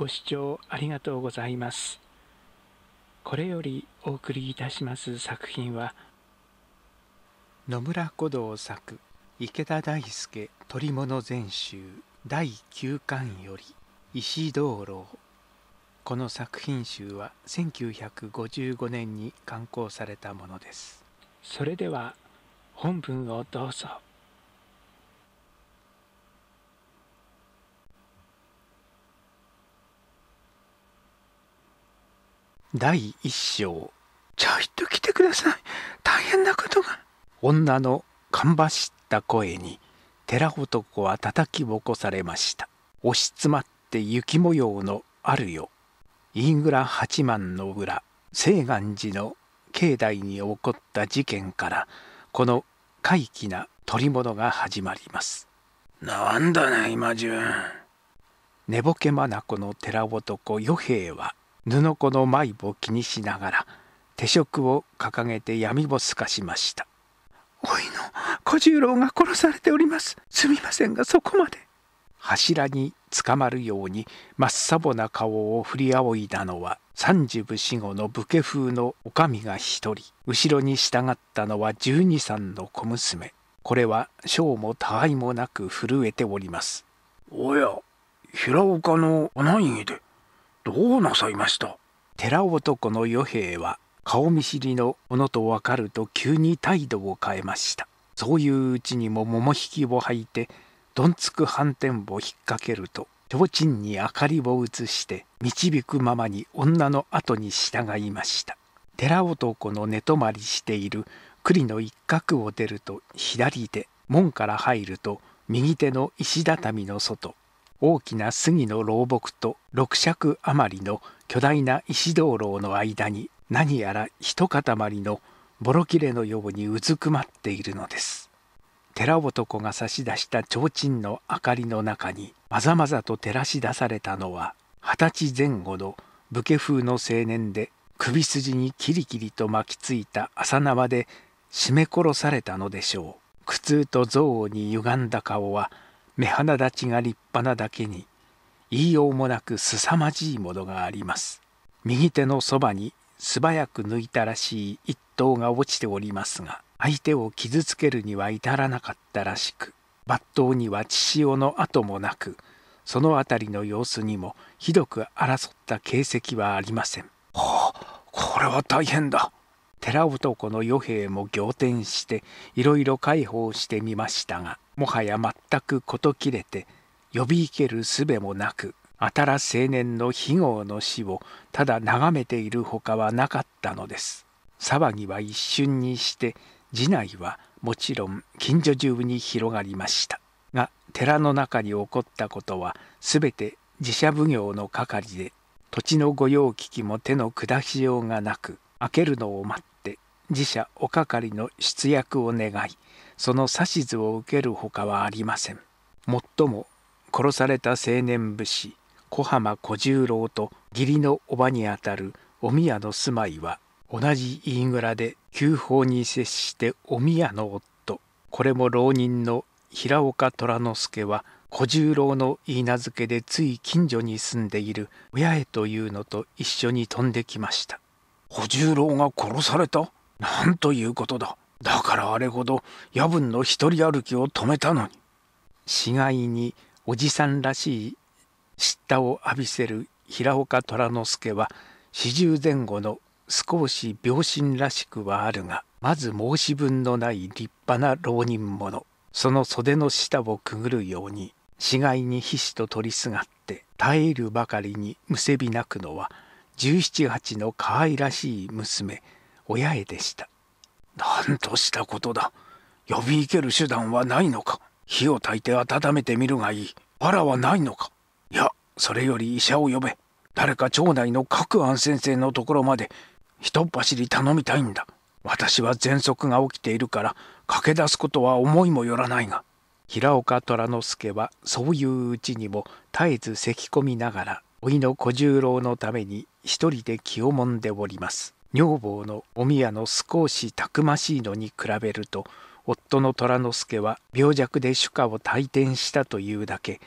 ご視聴ありがとうございます。これよりお送りいたします作品は野村古道作池田大輔取物全集第9巻より石灯籠この作品集は1955年に刊行されたものですそれでは本文をどうぞ。第一章ちょいと来てください大変なことが女のかんばしった声に寺男は叩きぼこされました押し詰まって雪模様のあるよ飯倉八幡の裏清岸寺の境内に起こった事件からこの怪奇な取り物が始まりますなんだね今ん寝ぼけ眼の寺男与平は布子の舞を気にしながら手職を掲げて闇をすかしましたおいの小十郎が殺されておりますすみませんがそこまで柱につかまるように真っ青な顔を振り仰いだのは三十部死後の武家風の女将が一人後ろに従ったのは十二三の小娘これは章もたわいもなく震えておりますおや平岡のお何でどうなさいました寺男の与兵衛は顔見知りのものと分かると急に態度を変えましたそういううちにも桃引きを履いてどんつく反転を引っ掛けると提灯に明かりを移して導くままに女の後に従いました寺男の寝泊まりしている栗の一角を出ると左手門から入ると右手の石畳の外大きな杉の老木と六尺余りの巨大な石灯籠の間に何やら一塊のボロ切れのようにうずくまっているのです寺男が差し出した提灯の明かりの中にまざまざと照らし出されたのは二十歳前後の武家風の青年で首筋にキリキリと巻きついた浅縄で絞め殺されたのでしょう苦痛と憎悪に歪んだ顔は目鼻立ちが立派なだけに言いようもなく凄まじいものがあります右手のそばに素早く抜いたらしい一頭が落ちておりますが相手を傷つけるには至らなかったらしく抜刀には血潮の跡もなくその辺りの様子にもひどく争った形跡はありません。はあ、これは大変だ。寺男の与兵衛も仰天していろいろ介抱してみましたがもはや全く事切れて呼び行けるすべもなく新青年の非業の死をただ眺めているほかはなかったのです騒ぎは一瞬にして寺内はもちろん近所中に広がりましたが寺の中に起こったことは全て寺社奉行の係で土地の御用聞きも手の下しようがなく開けるのを待っ自社おかかりの出役を願いその指図を受けるほかはありませんもっとも殺された青年武士小浜小十郎と義理の叔母にあたるお宮の住まいは同じ飯蔵で急報に接してお宮の夫これも浪人の平岡虎之助は小十郎の言い名付けでつい近所に住んでいる親へというのと一緒に飛んできました小十郎が殺されたなんということだ。だからあれほど夜分の一人歩きを止めたのに。死骸におじさんらしい叱咤を浴びせる平岡虎之助は四十前後の少し病心らしくはあるがまず申し分のない立派な浪人者その袖の下をくぐるように死骸に皮脂と取りすがって耐えるばかりにむせび泣くのは十七八の可愛らしい娘親へでした何としたことだ呼び行ける手段はないのか火を焚いて温めてみるがいいあらはないのかいやそれより医者を呼べ誰か町内の各安先生のところまでひとっ走り頼みたいんだ私は喘息が起きているから駆け出すことは思いもよらないが平岡虎之助はそういううちにも絶えず咳き込みながら老いの小十郎のために一人で気をもんでおります。女房のお宮の少したくましいのに比べると夫の虎之助は病弱で主家を退転したというだけ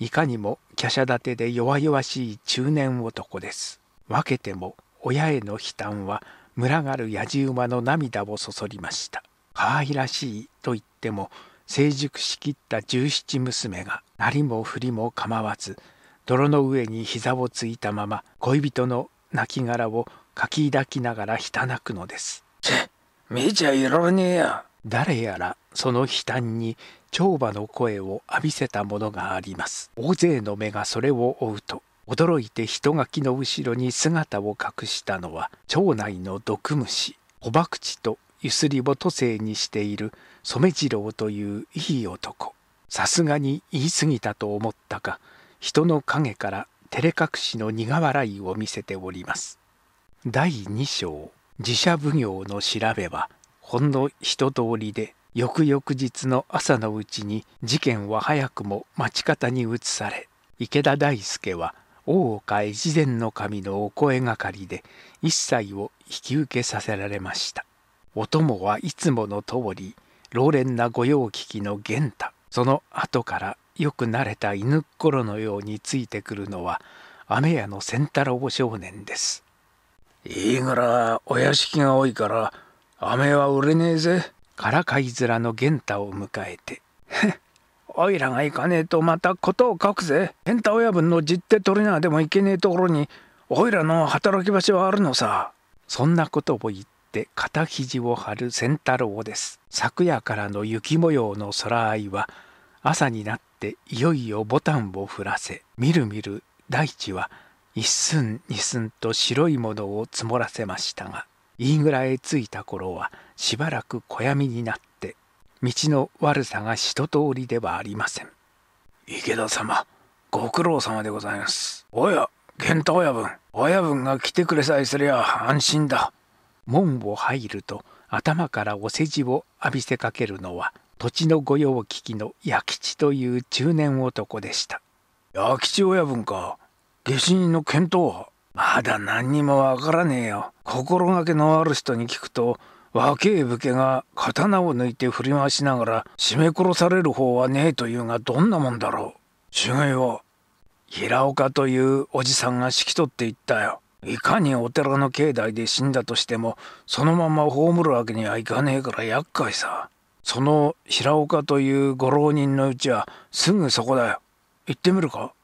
いかにも華奢立てで弱々しい中年男です。分けても親への悲嘆は群がるやじ馬の涙をそそりました。可愛らしいと言っても成熟しきった十七娘がなりも振りも構わず泥の上に膝をついたまま恋人の亡骸を書き抱きながらひた泣くのです。見ちゃいろねえや。誰やらその悲嘆に長馬の声を浴びせたものがあります。大勢の目がそれを追うと、驚いて人垣の後ろに姿を隠したのは、町内の毒虫、捕博口とゆすりを都政にしている染次郎といういい男。さすがに言い過ぎたと思ったか、人の影から照れ隠しの苦笑いを見せております。第2章自社奉行の調べはほんの一通りで翌々日の朝のうちに事件は早くも町方に移され池田大輔は大岡越前の神のお声がかりで一切を引き受けさせられましたお供はいつもの通り老練な御用聞きの源太その後からよく慣れた犬っころのようについてくるのは雨屋の仙太郎少年ですいいがらお屋敷が多いから飴は売れねえぜ。からかいらの玄太を迎えて。おいらが行かねえとまたことを書くぜ。玄太親分の実手取りなでも行けねえところにおいらの働き場所はあるのさ。そんなことを言って肩肘を張る仙太郎です。昨夜からの雪模様の空合いは朝になっていよいよボタンを振らせみるみる大地は一寸二寸と白いものを積もらせましたが飯蔵へ着いた頃はしばらく小闇になって道の悪さが一通りではありません池田様ご苦労様でございますおや源太親分親分が来てくれさえすりゃ安心だ門を入ると頭からお世辞を浴びせかけるのは土地の御用聞きの弥吉という中年男でした弥吉親分か下手人の見当まだ何にもわからねえよ心がけのある人に聞くと若え武家が刀を抜いて振り回しながら絞め殺される方はねえというがどんなもんだろう主いを平岡というおじさんが引き取っていったよいかにお寺の境内で死んだとしてもそのまま葬るわけにはいかねえから厄介さその平岡というご浪人のうちはすぐそこだよ行ってみるか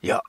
いや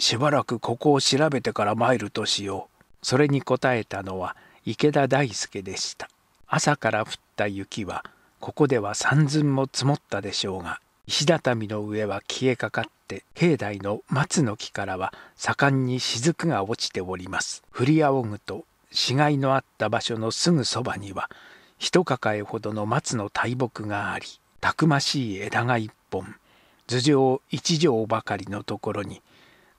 しばらくここを調べてから参るとしよう。それに答えたのは池田大輔でした。朝から降った雪は、ここでは三寸も積もったでしょうが、石畳の上は消えかかって、境内の松の木からは盛んに雫が落ちております。降り仰ぐと、死骸のあった場所のすぐそばには、一抱えほどの松の大木があり、たくましい枝が一本、頭上一畳ばかりのところに、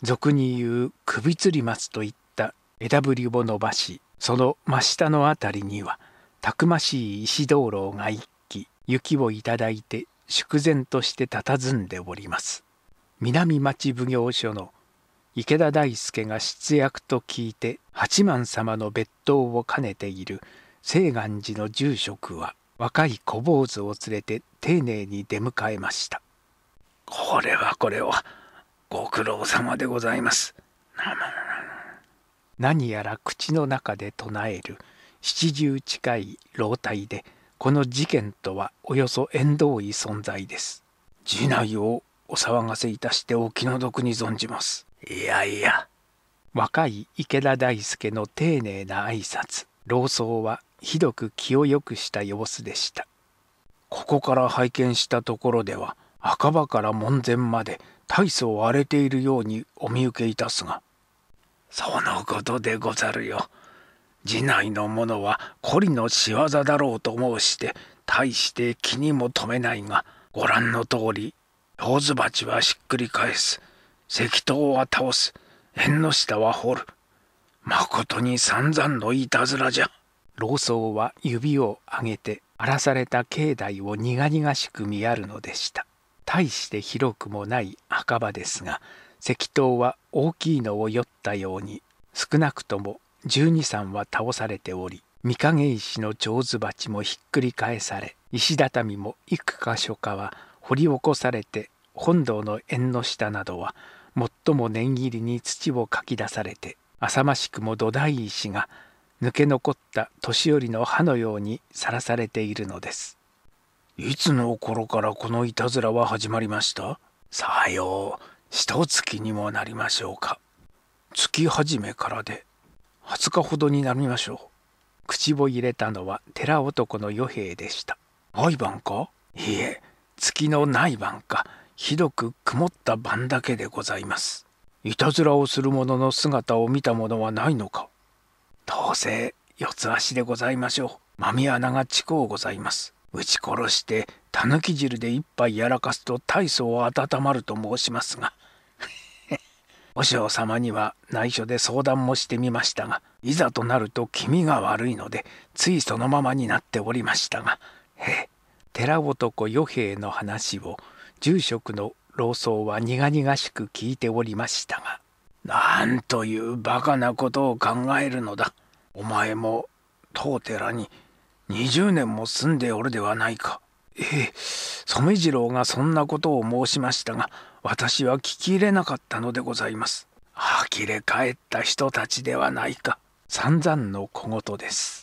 俗に言う首吊り松といった枝ぶりを伸ばしその真下の辺りにはたくましい石灯籠が一基雪をいただいて祝然として佇んでおります南町奉行所の池田大輔が出役と聞いて八幡様の別当を兼ねている清願寺の住職は若い小坊主を連れて丁寧に出迎えましたこれはこれはご苦労様でございます。何やら口の中で唱える七十近い老体で、この事件とはおよそ縁遠い存在です。寺内をお騒がせいたしてお気の毒に存じます。いやいや。若い池田大輔の丁寧な挨拶、老僧はひどく気を良くした様子でした。ここから拝見したところでは、墓場から門前まで大層荒れているようにお見受けいたすが。そのことでござるよ。寺内の者は懲りの仕業だろうと申して大して気にも留めないがご覧の通りローズ鉢はしっくり返す石灯は倒す縁の下は掘るまことに散々のいたずらじゃ。老僧は指を上げて荒らされた境内を苦々しく見やるのでした。大して広くもない墓場ですが石塔は大きいのを酔ったように少なくとも12。3は倒されており御影石の上手鉢もひっくり返され石畳も幾箇所かは掘り起こされて本堂の縁の下などは最も念入りに土をかき出されて浅ましくも土台石が抜け残った年寄りの歯のようにさらされているのです。いつの頃からこのいたずらは始まりましたさよう、一月にもなりましょうか。月始めからで、20日ほどになりましょう。口を入れたのは寺男の与兵衛でした。毎晩かいいえ、月のない晩か、ひどく曇った晩だけでございます。いたずらをする者の姿を見た者はないのかどうせ四つ足でございましょう。まみ穴がこをございます。撃ち殺してたぬき汁で一杯やらかすと大層温まると申しますが 和尚様には内緒で相談もしてみましたがいざとなると気味が悪いのでついそのままになっておりましたがへえ寺男与兵衛の話を住職の老僧は苦々しく聞いておりましたがなんというバカなことを考えるのだお前も当寺に20年も住んでおるではないか。ええ、染次郎がそんなことを申しましたが、私は聞き入れなかったのでございます。呆れ返った人たちではないか。散々の小言です。